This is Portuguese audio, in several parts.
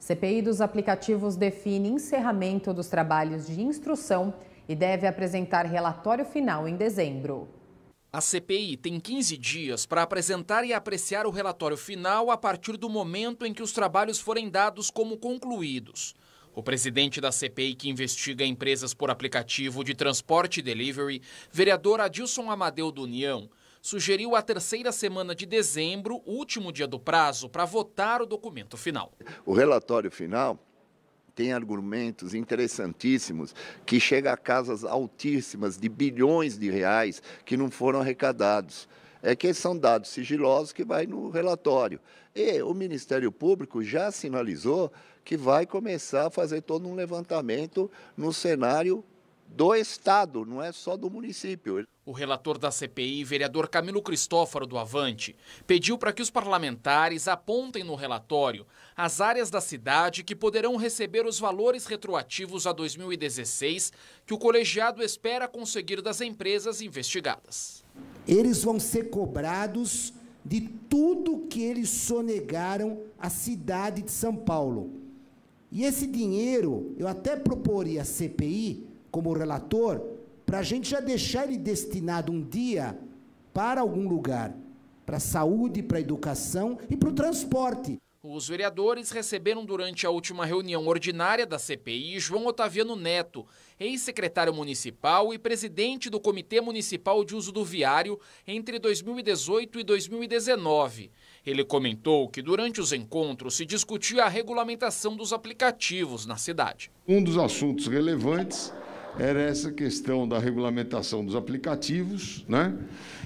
CPI dos aplicativos define encerramento dos trabalhos de instrução e deve apresentar relatório final em dezembro. A CPI tem 15 dias para apresentar e apreciar o relatório final a partir do momento em que os trabalhos forem dados como concluídos. O presidente da CPI que investiga empresas por aplicativo de transporte e delivery, vereador Adilson Amadeu do União, sugeriu a terceira semana de dezembro, último dia do prazo, para votar o documento final. O relatório final tem argumentos interessantíssimos que chega a casas altíssimas de bilhões de reais que não foram arrecadados. É que são dados sigilosos que vai no relatório. E o Ministério Público já sinalizou que vai começar a fazer todo um levantamento no cenário do Estado, não é só do município. O relator da CPI, vereador Camilo Cristófaro do Avante, pediu para que os parlamentares apontem no relatório as áreas da cidade que poderão receber os valores retroativos a 2016 que o colegiado espera conseguir das empresas investigadas. Eles vão ser cobrados de tudo que eles sonegaram à cidade de São Paulo. E esse dinheiro, eu até proporia a CPI como relator, para a gente já deixar ele destinado um dia para algum lugar, para a saúde, para a educação e para o transporte. Os vereadores receberam durante a última reunião ordinária da CPI João Otaviano Neto, ex-secretário municipal e presidente do Comitê Municipal de Uso do Viário entre 2018 e 2019. Ele comentou que durante os encontros se discutia a regulamentação dos aplicativos na cidade. Um dos assuntos relevantes era essa questão da regulamentação dos aplicativos, né?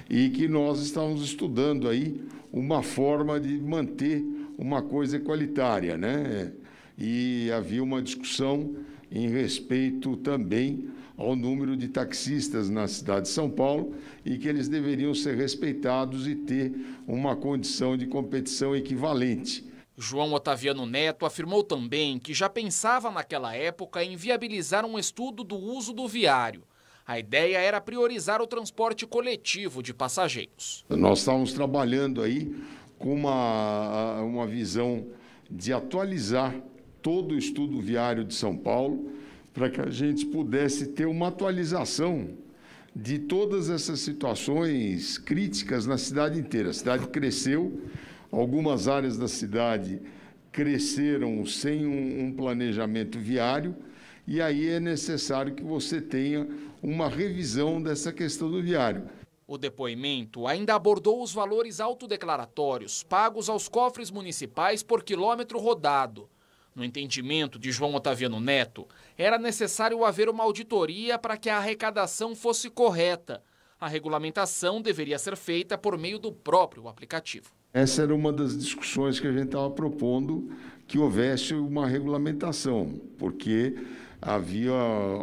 E que nós estávamos estudando aí uma forma de manter uma coisa equalitária, né? E havia uma discussão em respeito também ao número de taxistas na cidade de São Paulo e que eles deveriam ser respeitados e ter uma condição de competição equivalente. João Otaviano Neto afirmou também que já pensava naquela época em viabilizar um estudo do uso do viário. A ideia era priorizar o transporte coletivo de passageiros. Nós estávamos trabalhando aí com uma, uma visão de atualizar todo o estudo viário de São Paulo para que a gente pudesse ter uma atualização de todas essas situações críticas na cidade inteira. A cidade cresceu Algumas áreas da cidade cresceram sem um, um planejamento viário, e aí é necessário que você tenha uma revisão dessa questão do viário. O depoimento ainda abordou os valores autodeclaratórios pagos aos cofres municipais por quilômetro rodado. No entendimento de João Otaviano Neto, era necessário haver uma auditoria para que a arrecadação fosse correta. A regulamentação deveria ser feita por meio do próprio aplicativo. Essa era uma das discussões que a gente estava propondo que houvesse uma regulamentação, porque havia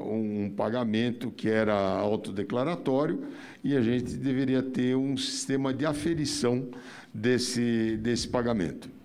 um pagamento que era autodeclaratório e a gente deveria ter um sistema de aferição desse, desse pagamento.